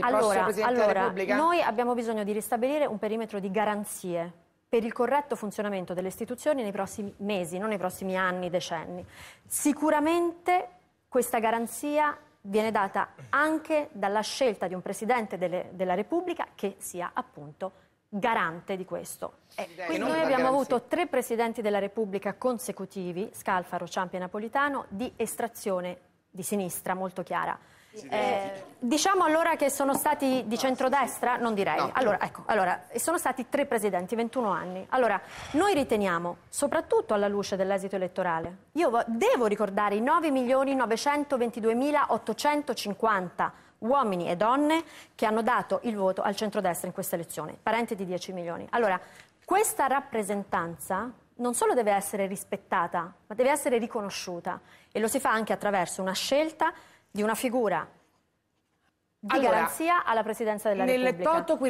allora, allora noi abbiamo bisogno di ristabilire un perimetro di garanzie per il corretto funzionamento delle istituzioni nei prossimi mesi, non nei prossimi anni, decenni. Sicuramente questa garanzia viene data anche dalla scelta di un Presidente delle, della Repubblica che sia appunto garante di questo. Eh, quindi noi abbiamo garanzia. avuto tre presidenti della Repubblica consecutivi, Scalfaro, Ciampi e Napolitano, di estrazione di sinistra molto chiara. Eh, diciamo allora che sono stati di centrodestra? Non direi. Allora, ecco, allora, sono stati tre presidenti, 21 anni. Allora, noi riteniamo, soprattutto alla luce dell'esito elettorale, io devo ricordare i 9.922.850 uomini e donne che hanno dato il voto al centrodestra in questa elezione, parenti di 10 milioni. Allora, questa rappresentanza non solo deve essere rispettata, ma deve essere riconosciuta. E lo si fa anche attraverso una scelta di una figura di allora, garanzia alla Presidenza della nel Repubblica. Toto,